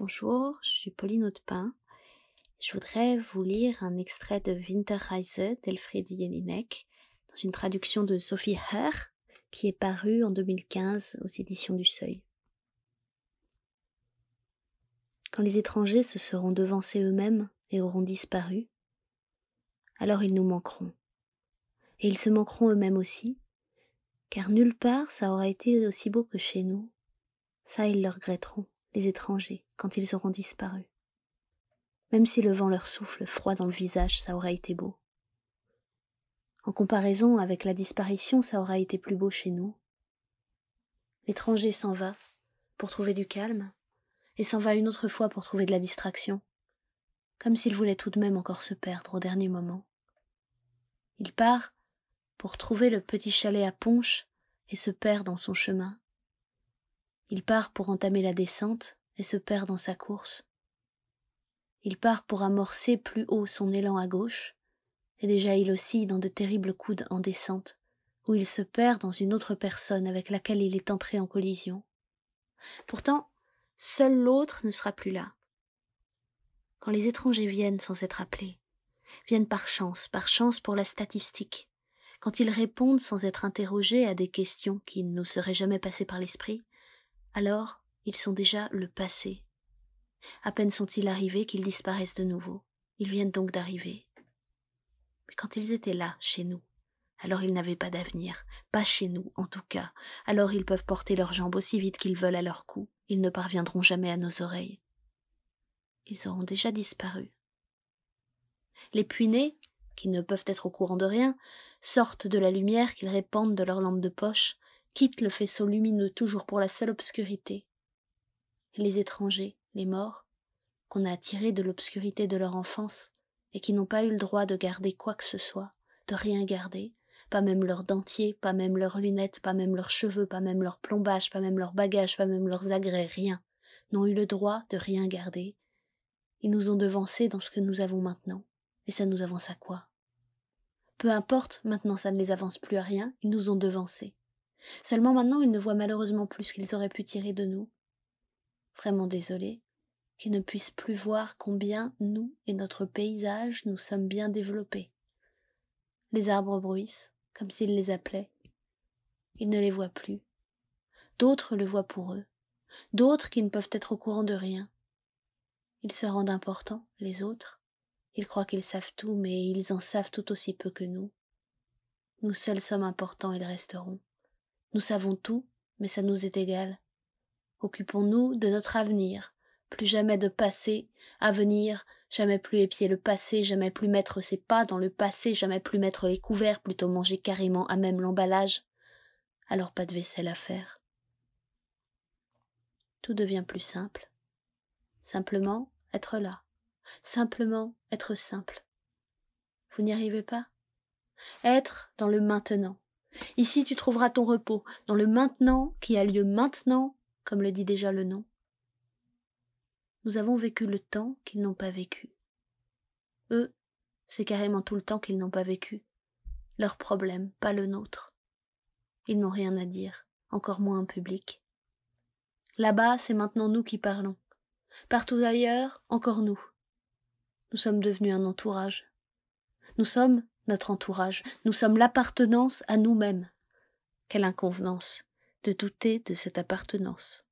Bonjour, je suis Pauline Autepin, Je voudrais vous lire un extrait de Winterreise d'Elfriede Jelinek dans une traduction de Sophie Herr qui est parue en 2015 aux éditions du Seuil. Quand les étrangers se seront devancés eux-mêmes et auront disparu, alors ils nous manqueront. Et ils se manqueront eux-mêmes aussi, car nulle part ça aura été aussi beau que chez nous. Ça, ils le regretteront les étrangers, quand ils auront disparu. Même si le vent leur souffle froid dans le visage, ça aura été beau. En comparaison avec la disparition, ça aura été plus beau chez nous. L'étranger s'en va pour trouver du calme, et s'en va une autre fois pour trouver de la distraction, comme s'il voulait tout de même encore se perdre au dernier moment. Il part pour trouver le petit chalet à Ponche et se perd dans son chemin, il part pour entamer la descente et se perd dans sa course. Il part pour amorcer plus haut son élan à gauche, et déjà il oscille dans de terribles coudes en descente, où il se perd dans une autre personne avec laquelle il est entré en collision. Pourtant, seul l'autre ne sera plus là. Quand les étrangers viennent sans être appelés, viennent par chance, par chance pour la statistique, quand ils répondent sans être interrogés à des questions qui ne nous seraient jamais passées par l'esprit, alors, ils sont déjà le passé. À peine sont-ils arrivés qu'ils disparaissent de nouveau. Ils viennent donc d'arriver. Mais quand ils étaient là, chez nous, alors ils n'avaient pas d'avenir, pas chez nous en tout cas. Alors ils peuvent porter leurs jambes aussi vite qu'ils veulent à leur cou, ils ne parviendront jamais à nos oreilles. Ils auront déjà disparu. Les puinés, qui ne peuvent être au courant de rien, sortent de la lumière qu'ils répandent de leurs lampes de poche, Quitte le faisceau lumineux toujours pour la seule obscurité. les étrangers, les morts, qu'on a attirés de l'obscurité de leur enfance, et qui n'ont pas eu le droit de garder quoi que ce soit, de rien garder, pas même leurs dentiers, pas même leurs lunettes, pas même leurs cheveux, pas même leur plombages, pas même leurs bagages, pas même leurs agrès, rien, n'ont eu le droit de rien garder. Ils nous ont devancés dans ce que nous avons maintenant, et ça nous avance à quoi Peu importe, maintenant ça ne les avance plus à rien, ils nous ont devancés. Seulement maintenant ils ne voient malheureusement plus ce qu'ils auraient pu tirer de nous. Vraiment désolé qu'ils ne puissent plus voir combien nous et notre paysage nous sommes bien développés. Les arbres bruissent, comme s'ils les appelaient. Ils ne les voient plus. D'autres le voient pour eux. D'autres qui ne peuvent être au courant de rien. Ils se rendent importants, les autres. Ils croient qu'ils savent tout, mais ils en savent tout aussi peu que nous. Nous seuls sommes importants, ils resteront. Nous savons tout, mais ça nous est égal. Occupons-nous de notre avenir, plus jamais de passé, avenir, jamais plus épier le passé, jamais plus mettre ses pas dans le passé, jamais plus mettre les couverts, plutôt manger carrément à même l'emballage. Alors pas de vaisselle à faire. Tout devient plus simple. Simplement être là. Simplement être simple. Vous n'y arrivez pas Être dans le maintenant. Ici tu trouveras ton repos, dans le maintenant qui a lieu maintenant, comme le dit déjà le nom. Nous avons vécu le temps qu'ils n'ont pas vécu. Eux, c'est carrément tout le temps qu'ils n'ont pas vécu. Leur problème, pas le nôtre. Ils n'ont rien à dire, encore moins un public. Là-bas, c'est maintenant nous qui parlons. Partout ailleurs, encore nous. Nous sommes devenus un entourage. Nous sommes, notre entourage, nous sommes l'appartenance à nous-mêmes. Quelle inconvenance de douter de cette appartenance.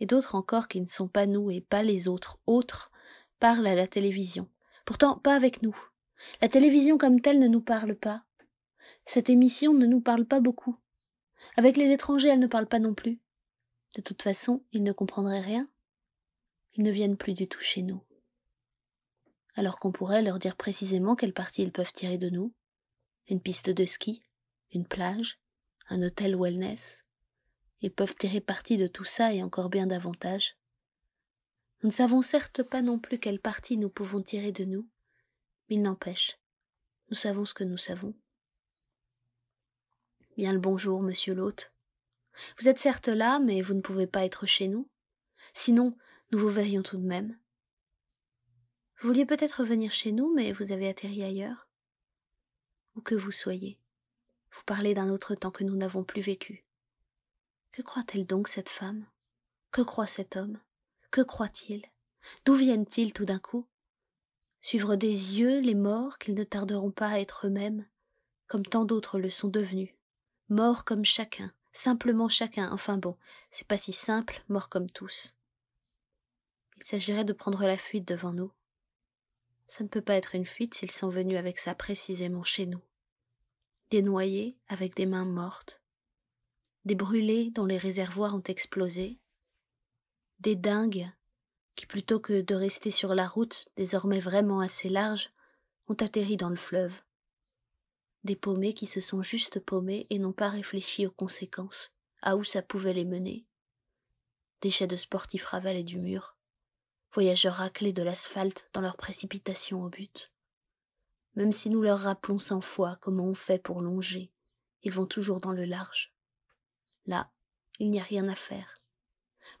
Et d'autres encore qui ne sont pas nous et pas les autres, autres, parlent à la télévision. Pourtant, pas avec nous. La télévision comme telle ne nous parle pas. Cette émission ne nous parle pas beaucoup. Avec les étrangers, elle ne parle pas non plus. De toute façon, ils ne comprendraient rien. Ils ne viennent plus du tout chez nous alors qu'on pourrait leur dire précisément quelle partie ils peuvent tirer de nous une piste de ski, une plage, un hôtel wellness. Ils peuvent tirer parti de tout ça et encore bien davantage. Nous ne savons certes pas non plus quelle partie nous pouvons tirer de nous, mais il n'empêche, nous savons ce que nous savons. Bien le bonjour, monsieur l'hôte. Vous êtes certes là, mais vous ne pouvez pas être chez nous. Sinon, nous vous verrions tout de même. Vous vouliez peut-être venir chez nous, mais vous avez atterri ailleurs. Où que vous soyez, vous parlez d'un autre temps que nous n'avons plus vécu. Que croit-elle donc cette femme Que croit cet homme Que croit-il D'où viennent-ils tout d'un coup Suivre des yeux les morts qu'ils ne tarderont pas à être eux-mêmes, comme tant d'autres le sont devenus, morts comme chacun, simplement chacun, enfin bon, c'est pas si simple, morts comme tous. Il s'agirait de prendre la fuite devant nous. Ça ne peut pas être une fuite s'ils sont venus avec ça précisément chez nous. Des noyés avec des mains mortes. Des brûlés dont les réservoirs ont explosé. Des dingues qui, plutôt que de rester sur la route, désormais vraiment assez large, ont atterri dans le fleuve. Des paumés qui se sont juste paumés et n'ont pas réfléchi aux conséquences, à où ça pouvait les mener. Des jets de sportifs ravalés du mur voyageurs raclés de l'asphalte dans leur précipitation au but. Même si nous leur rappelons cent fois comment on fait pour longer, ils vont toujours dans le large. Là, il n'y a rien à faire.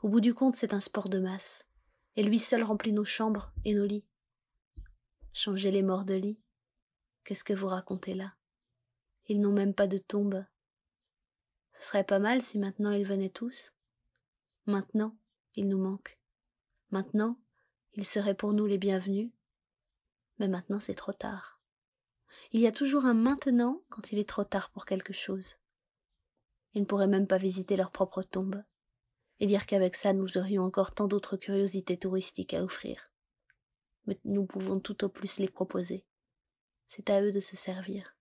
Au bout du compte, c'est un sport de masse, et lui seul remplit nos chambres et nos lits. Changer les morts de lit Qu'est-ce que vous racontez là Ils n'ont même pas de tombe. Ce serait pas mal si maintenant ils venaient tous. Maintenant, ils nous manquent. Maintenant, ils seraient pour nous les bienvenus. Mais maintenant, c'est trop tard. Il y a toujours un maintenant quand il est trop tard pour quelque chose. Ils ne pourraient même pas visiter leur propre tombe et dire qu'avec ça nous aurions encore tant d'autres curiosités touristiques à offrir. Mais nous pouvons tout au plus les proposer. C'est à eux de se servir.